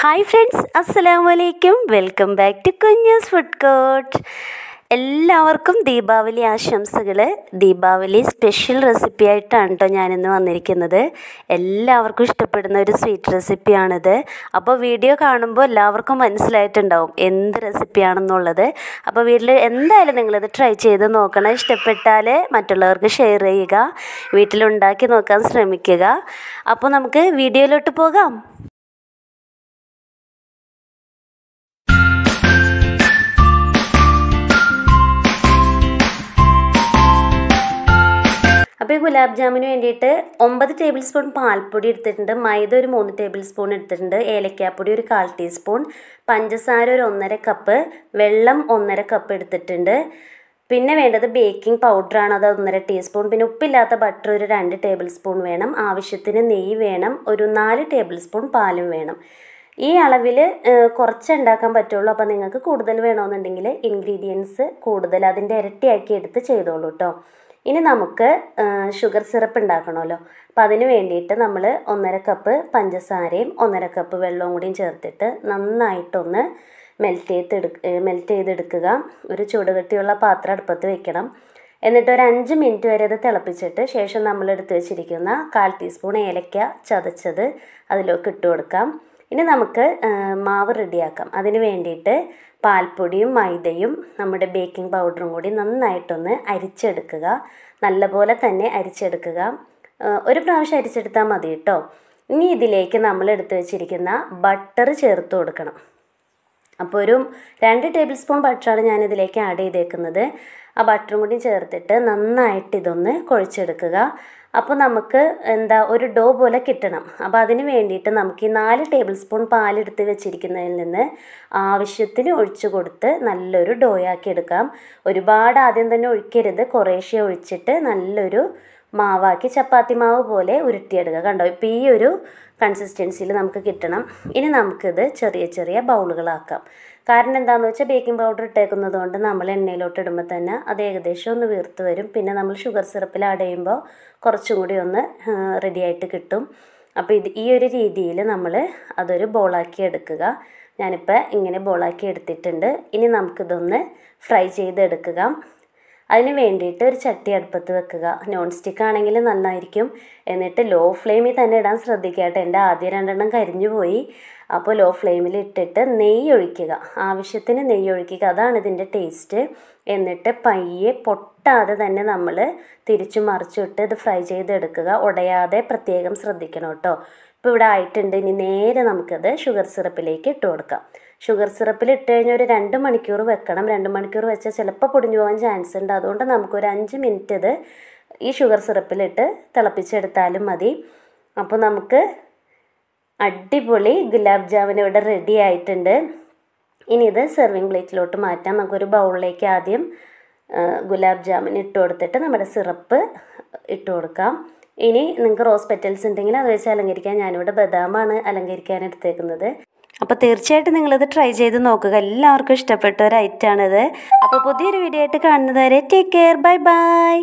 hi friends അസ്സലാമു അലൈക്കും welcome back to Kunjas food court എല്ലാവർക്കും ദീപാവലി ആശംസകൾ ദീപാവലി സ്പെഷ്യൽ റെസിപ്പി ആയിട്ടാണ് കേട്ടോ ഞാനിന്ന് വന്നിരിക്കുന്നത് എല്ലാവർക്കും ഇഷ്ടപ്പെടുന്ന ഒരു സ്വീറ്റ് റെസിപ്പിയാണിത് അപ്പോൾ വീഡിയോ കാണുമ്പോൾ എല്ലാവർക്കും മനസ്സിലായിട്ടുണ്ടാവും എന്ത് റെസിപ്പിയാണെന്നുള്ളത് അപ്പോൾ വീട്ടിൽ എന്തായാലും നിങ്ങളിത് ട്രൈ ചെയ്ത് നോക്കണം ഇഷ്ടപ്പെട്ടാൽ മറ്റുള്ളവർക്ക് ഷെയർ ചെയ്യുക വീട്ടിലുണ്ടാക്കി നോക്കാൻ ശ്രമിക്കുക അപ്പോൾ നമുക്ക് വീഡിയോയിലോട്ട് പോകാം ഗുലാബ് ജാമിന് വേണ്ടിയിട്ട് ഒമ്പത് ടേബിൾ സ്പൂൺ പാൽപ്പൊടി എടുത്തിട്ടുണ്ട് മൈദ ഒരു മൂന്ന് ടേബിൾ സ്പൂൺ എടുത്തിട്ടുണ്ട് ഏലക്കാപ്പൊടി ഒരു കാൽ ടീസ്പൂൺ പഞ്ചസാര ഒരു ഒന്നര കപ്പ് വെള്ളം ഒന്നര കപ്പ് എടുത്തിട്ടുണ്ട് പിന്നെ വേണ്ടത് ബേക്കിംഗ് പൗഡറാണ് അത് ഒന്നര ടീസ്പൂൺ പിന്നെ ഉപ്പില്ലാത്ത ബട്ടർ ഒരു രണ്ട് ടേബിൾ സ്പൂൺ വേണം ആവശ്യത്തിന് നെയ്യ് വേണം ഒരു നാല് ടേബിൾ സ്പൂൺ പാലും വേണം ഈ അളവിൽ കുറച്ച് ഉണ്ടാക്കാൻ പറ്റുള്ളൂ അപ്പോൾ നിങ്ങൾക്ക് കൂടുതൽ വേണമെന്നുണ്ടെങ്കിൽ ഇൻഗ്രീഡിയൻസ് കൂടുതൽ അതിൻ്റെ ഇരട്ടിയാക്കി എടുത്ത് ചെയ്തോളൂ കേട്ടോ ഇനി നമുക്ക് ഷുഗർ സിറപ്പ് ഉണ്ടാക്കണമല്ലോ അപ്പം അതിന് വേണ്ടിയിട്ട് നമ്മൾ ഒന്നര കപ്പ് പഞ്ചസാരയും ഒന്നര കപ്പ് വെള്ളവും കൂടിയും ചേർത്തിട്ട് നന്നായിട്ടൊന്ന് മെൽറ്റ് ചെയ്ത് മെൽറ്റ് ചെയ്തെടുക്കുക ഒരു ചൂടുകട്ടിയുള്ള പാത്രം അടുപ്പത്ത് വെക്കണം എന്നിട്ട് ഒരു അഞ്ച് മിനിറ്റ് വരെ അത് തിളപ്പിച്ചിട്ട് ശേഷം നമ്മൾ എടുത്ത് വെച്ചിരിക്കുന്ന കാൽ ടീസ്പൂൺ ഏലക്ക ചതച്ചത് അതിലേക്ക് ഇട്ട് കൊടുക്കാം ഇനി നമുക്ക് മാവ് റെഡിയാക്കാം അതിന് വേണ്ടിയിട്ട് പാൽപ്പൊടിയും മൈദയും നമ്മുടെ ബേക്കിംഗ് പൗഡറും കൂടി നന്നായിട്ടൊന്ന് അരിച്ചെടുക്കുക നല്ലപോലെ തന്നെ അരിച്ചെടുക്കുക ഒരു പ്രാവശ്യം അരിച്ചെടുത്താൽ മതി കേട്ടോ ഇനി ഇതിലേക്ക് നമ്മൾ എടുത്തു വെച്ചിരിക്കുന്ന ബട്ടർ ചേർത്ത് കൊടുക്കണം അപ്പോൾ ഒരു രണ്ട് ടേബിൾ സ്പൂൺ ബട്ടറാണ് ഞാൻ ഇതിലേക്ക് ആഡ് ചെയ്തേക്കുന്നത് ആ ബട്ടറും കൂടി ചേർത്തിട്ട് നന്നായിട്ട് ഇതൊന്ന് കുഴച്ചെടുക്കുക അപ്പോൾ നമുക്ക് എന്താ ഒരു ഡോ പോലെ കിട്ടണം അപ്പോൾ അതിന് വേണ്ടിയിട്ട് നമുക്ക് ഈ നാല് ടേബിൾ സ്പൂൺ പാലെടുത്ത് വെച്ചിരിക്കുന്നതിൽ നിന്ന് ആവശ്യത്തിന് ഒഴിച്ചു കൊടുത്ത് നല്ലൊരു ഡോയാക്കി എടുക്കാം ഒരുപാട് ആദ്യം തന്നെ ഒഴിക്കരുത് കുറേശ്ശെ ഒഴിച്ചിട്ട് നല്ലൊരു മാവാക്കി ചപ്പാത്തി മാവ് പോലെ ഉരുട്ടിയെടുക്കുക കണ്ടോ ഇപ്പോൾ ഈ ഒരു കൺസിസ്റ്റൻസിയിൽ നമുക്ക് കിട്ടണം ഇനി നമുക്കിത് ചെറിയ ചെറിയ ബൗളുകളാക്കാം കാരണം എന്താണെന്ന് വെച്ചാൽ ബേക്കിംഗ് പൗഡർ ഇട്ടേക്കുന്നത് കൊണ്ട് നമ്മൾ എണ്ണയിലോട്ട് ഇടുമ്പോൾ തന്നെ അത് ഏകദേശം ഒന്ന് വീർത്ത് വരും പിന്നെ നമ്മൾ ഷുഗർ സിറപ്പിൽ ആഡ് ചെയ്യുമ്പോൾ കുറച്ചും കൂടി ഒന്ന് റെഡിയായിട്ട് കിട്ടും അപ്പോൾ ഇത് ഈ ഒരു രീതിയിൽ നമ്മൾ അതൊരു ബോളാക്കി എടുക്കുക ഞാനിപ്പോൾ ഇങ്ങനെ ബോളാക്കി എടുത്തിട്ടുണ്ട് ഇനി നമുക്കിതൊന്ന് ഫ്രൈ ചെയ്തെടുക്കുക അതിന് വേണ്ടിയിട്ട് ഒരു ചട്ടി അടുപ്പത്ത് വെക്കുക നോൺ സ്റ്റിക്ക് ആണെങ്കിൽ നന്നായിരിക്കും എന്നിട്ട് ലോ ഫ്ലെയിമിൽ തന്നെ ഇടാൻ ശ്രദ്ധിക്കുക കേട്ടോ എൻ്റെ ആദ്യ രണ്ടെണ്ണം കരിഞ്ഞു പോയി അപ്പോൾ ലോ ഫ്ലെയിമിൽ ഇട്ടിട്ട് നെയ്യ് ഒഴിക്കുക ആവശ്യത്തിന് നെയ്യ് ഒഴിക്കുക അതാണ് ഇതിൻ്റെ ടേസ്റ്റ് എന്നിട്ട് പയ്യെ പൊട്ടാതെ തന്നെ നമ്മൾ തിരിച്ചു മറിച്ചിട്ട് ഇത് ഫ്രൈ ചെയ്തെടുക്കുക ഉടയാതെ പ്രത്യേകം ശ്രദ്ധിക്കണം കേട്ടോ ഇപ്പം ഇവിടെ ആയിട്ടുണ്ട് ഇനി നേരെ നമുക്കത് ഷുഗർ സിറപ്പിലേക്ക് ഇട്ട് കൊടുക്കാം ഷുഗർ സിറപ്പിൽ ഇട്ട് കഴിഞ്ഞാൽ ഒരു രണ്ട് മണിക്കൂർ വെക്കണം രണ്ട് മണിക്കൂർ വെച്ചാൽ ചിലപ്പോൾ പൊടിഞ്ഞു പോകാൻ ചാൻസ് ഉണ്ട് അതുകൊണ്ട് നമുക്കൊരു അഞ്ച് മിനിറ്റ് ഇത് ഈ ഷുഗർ സിറപ്പിലിട്ട് തിളപ്പിച്ചെടുത്താലും മതി അപ്പോൾ നമുക്ക് അടിപൊളി ഗുലാബ് ജാമുൻ ഇവിടെ റെഡി ആയിട്ടുണ്ട് ഇനി ഇത് സെർവിങ് പ്ലേറ്റിലോട്ട് മാറ്റാം നമുക്കൊരു ബൗളിലേക്ക് ആദ്യം ഗുലാബ് ജാമുൻ ഇട്ട് കൊടുത്തിട്ട് നമ്മുടെ സിറപ്പ് ഇട്ട് കൊടുക്കാം ഇനി നിങ്ങൾക്ക് റോസ് പെറ്റൽസ് ഉണ്ടെങ്കിൽ അത് വെച്ച് അലങ്കരിക്കാൻ ഞാനിവിടെ ബദാമാണ് അലങ്കരിക്കാൻ എടുത്തേക്കുന്നത് അപ്പോൾ തീർച്ചയായിട്ടും നിങ്ങളിത് ട്രൈ ചെയ്ത് നോക്കുക എല്ലാവർക്കും ഇഷ്ടപ്പെട്ട ഒരു ഐറ്റമാണിത് അപ്പോൾ പുതിയൊരു വീഡിയോ ആയിട്ട് കാണുന്നതുവരെ ടേക്ക് കെയർ ബൈ ബൈ